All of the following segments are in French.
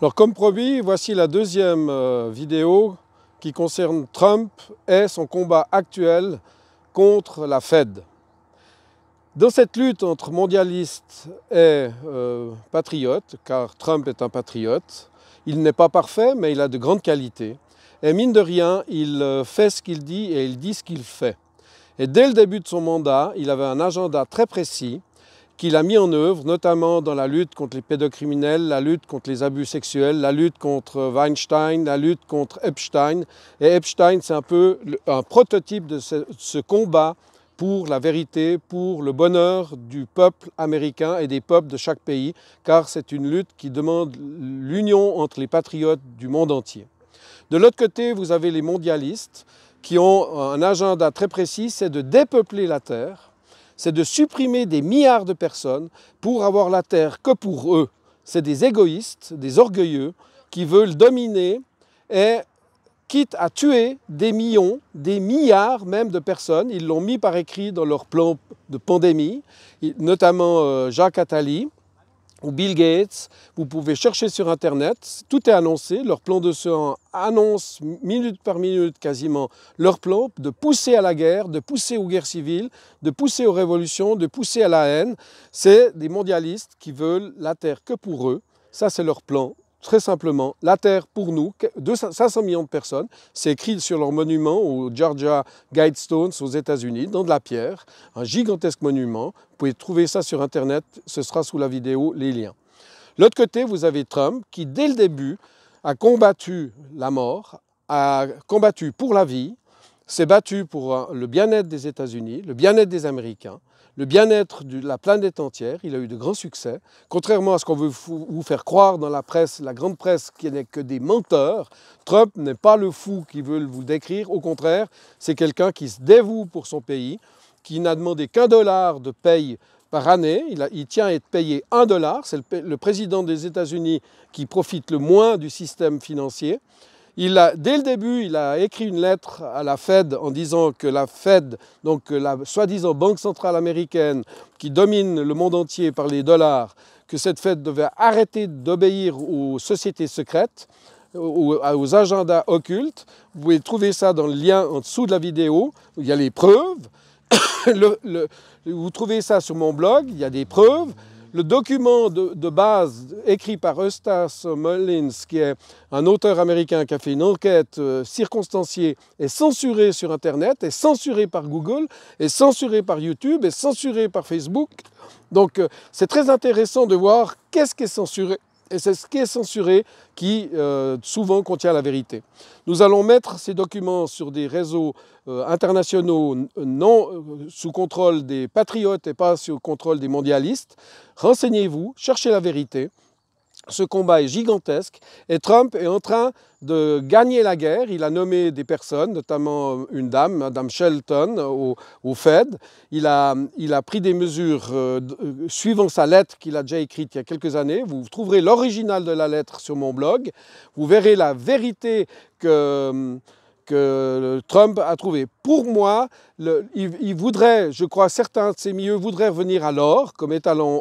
Alors comme promis, voici la deuxième euh, vidéo qui concerne Trump et son combat actuel contre la Fed. Dans cette lutte entre mondialistes et patriote, euh, patriotes, car Trump est un patriote, il n'est pas parfait, mais il a de grandes qualités. Et mine de rien, il euh, fait ce qu'il dit et il dit ce qu'il fait. Et dès le début de son mandat, il avait un agenda très précis qu'il a mis en œuvre, notamment dans la lutte contre les pédocriminels, la lutte contre les abus sexuels, la lutte contre Weinstein, la lutte contre Epstein. Et Epstein, c'est un peu un prototype de ce, combat pour la vérité, pour le bonheur du peuple américain et des peuples de chaque pays, car c'est une lutte qui demande l'union entre les patriotes du monde entier. De l'autre côté, vous avez les mondialistes qui ont un agenda très précis, c'est de dépeupler la Terre, c'est de supprimer des milliards de personnes pour avoir la terre que pour eux. C'est des égoïstes, des orgueilleux qui veulent dominer et quitte à tuer des millions, des milliards même de personnes. Ils l'ont mis par écrit dans leur plan de pandémie, notamment euh, Jacques Attali ou Bill Gates, vous pouvez chercher sur Internet, tout est annoncé, leur plan de ce annonce minute par minute quasiment leur plan de pousser à la guerre, de pousser aux guerres civiles, de pousser aux révolutions, de pousser à la haine. C'est des mondialistes qui veulent la Terre que pour eux, ça c'est leur plan, très simplement, la Terre pour nous, 500 millions de personnes, c'est écrit sur leur monument aux Georgia Guidestones aux États-Unis, dans de la pierre, un gigantesque monument. Vous pouvez trouver ça sur Internet, ce sera sous la vidéo, les liens. L'autre côté, vous avez Trump qui, dès le début, a combattu la mort, a combattu pour la vie, s'est battu pour euh, le bien-être des États-Unis, le bien-être des Américains le bien-être de la planète entière. Il a eu de grands succès. Contrairement à ce qu'on veut vous faire croire dans la presse, la grande presse qui n'est que des menteurs, Trump n'est pas le fou qui veulent vous décrire. Au contraire, c'est quelqu'un qui se dévoue pour son pays, qui n'a demandé qu'un dollar de paye par année. Il, tient à être payé un dollar. C'est le président des États-Unis qui profite le moins du système financier dès le début, il a écrit une lettre à la Fed en disant que la Fed, donc la soi-disant banque centrale américaine qui domine le monde entier par les dollars, que cette Fed devait arrêter d'obéir aux sociétés secrètes, aux, aux agendas occultes. Vous pouvez trouver ça dans le lien en dessous de la vidéo. Il y a les preuves. vous trouvez ça sur mon blog, il y a des preuves, le document de, base écrit par Eustace Mullins, qui est un auteur américain qui a fait une enquête euh, circonstanciée, est censuré sur Internet, est censuré par Google, est censuré par YouTube, est censuré par Facebook. Donc euh, c'est très intéressant de voir qu'est-ce qui est censuré et c'est ce qui est censuré qui euh, souvent contient la vérité. Nous allons mettre ces documents sur des réseaux euh, internationaux non euh, sous contrôle des patriotes et pas sous contrôle des mondialistes. Renseignez-vous, cherchez la vérité, ce combat est gigantesque et Trump est en train de gagner la guerre. Il a nommé des personnes, notamment euh, une dame, Madame Shelton, euh, au, Fed. Il a, pris des mesures euh, suivant sa lettre qu'il a déjà écrite il y a quelques années. Vous trouverez l'original de la lettre sur mon blog. Vous verrez la vérité que Trump a trouvée. Pour moi, il, voudrait, je crois certains de ses milieux voudraient revenir à l'or comme étalon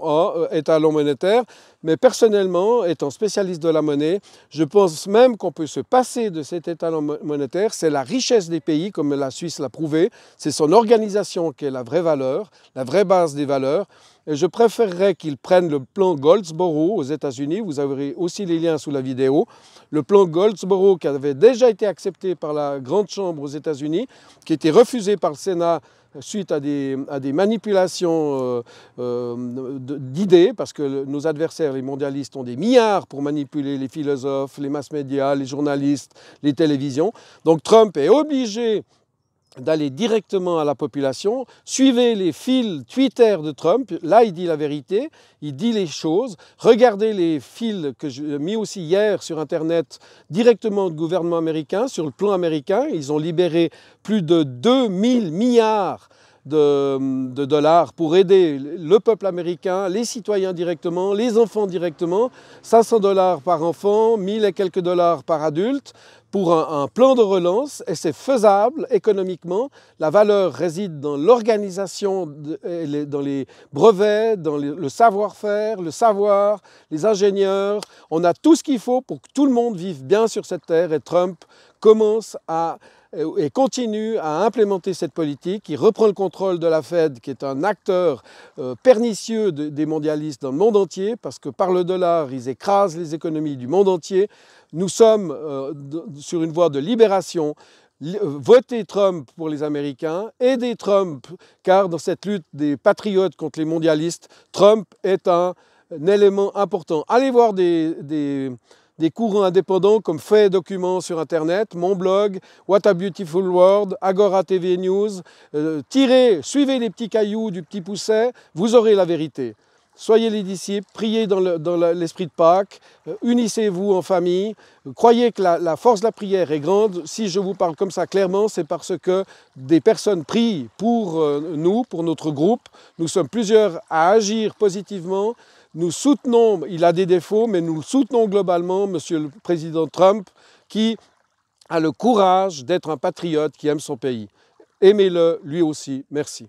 monétaire. Mais personnellement, étant spécialiste de la monnaie, je pense même qu'on peut se passer de cet étalon monétaire. C'est la richesse des pays, comme la Suisse l'a prouvé. C'est son organisation qui est la vraie valeur, la vraie base des valeurs. Et je préférerais qu'ils prennent le plan Goldsboro aux États-Unis. Vous aurez aussi les liens sous la vidéo. Le plan Goldsboro qui avait déjà été accepté par la Grande Chambre aux États-Unis, qui était refusé par le Sénat suite à des, manipulations euh, euh, d'idées, parce que nos adversaires, les mondialistes, ont des milliards pour manipuler les philosophes, les masses médias, les journalistes, les télévisions. Donc Trump est obligé d'aller directement à la population. Suivez les fils Twitter de Trump. Là, il dit la vérité, il dit les choses. Regardez les fils que j'ai mis aussi hier sur Internet directement du gouvernement américain, sur le plan américain. Ils ont libéré plus de 2000 milliards de, dollars pour aider le peuple américain, les citoyens directement, les enfants directement, 500 dollars par enfant, 1000 et quelques dollars par adulte pour un, plan de relance et c'est faisable économiquement. La valeur réside dans l'organisation, dans les brevets, dans le savoir-faire, le savoir, les ingénieurs. On a tout ce qu'il faut pour que tout le monde vive bien sur cette terre et Trump commence à et continue à implémenter cette politique. qui reprend le contrôle de la Fed, qui est un acteur euh, pernicieux des mondialistes dans le monde entier, parce que par le dollar, ils écrasent les économies du monde entier. Nous sommes euh, sur une voie de libération. Euh, Votez Trump pour les Américains, aidez Trump, car dans cette lutte des patriotes contre les mondialistes, Trump est un, élément important. Allez voir des des courants indépendants comme Fait Document Documents sur Internet, mon blog, What a Beautiful World, Agora TV News. Euh, tirez, suivez les petits cailloux du petit pousset, vous aurez la vérité. Soyez les disciples, priez dans l'esprit de Pâques, euh, unissez-vous en famille, croyez que la, force de la prière est grande. Si je vous parle comme ça clairement, c'est parce que des personnes prient pour euh, nous, pour notre groupe. Nous sommes plusieurs à agir positivement. Nous soutenons, il a des défauts, mais nous soutenons globalement Monsieur le Président Trump qui a le courage d'être un patriote qui aime son pays. Aimez-le lui aussi. Merci.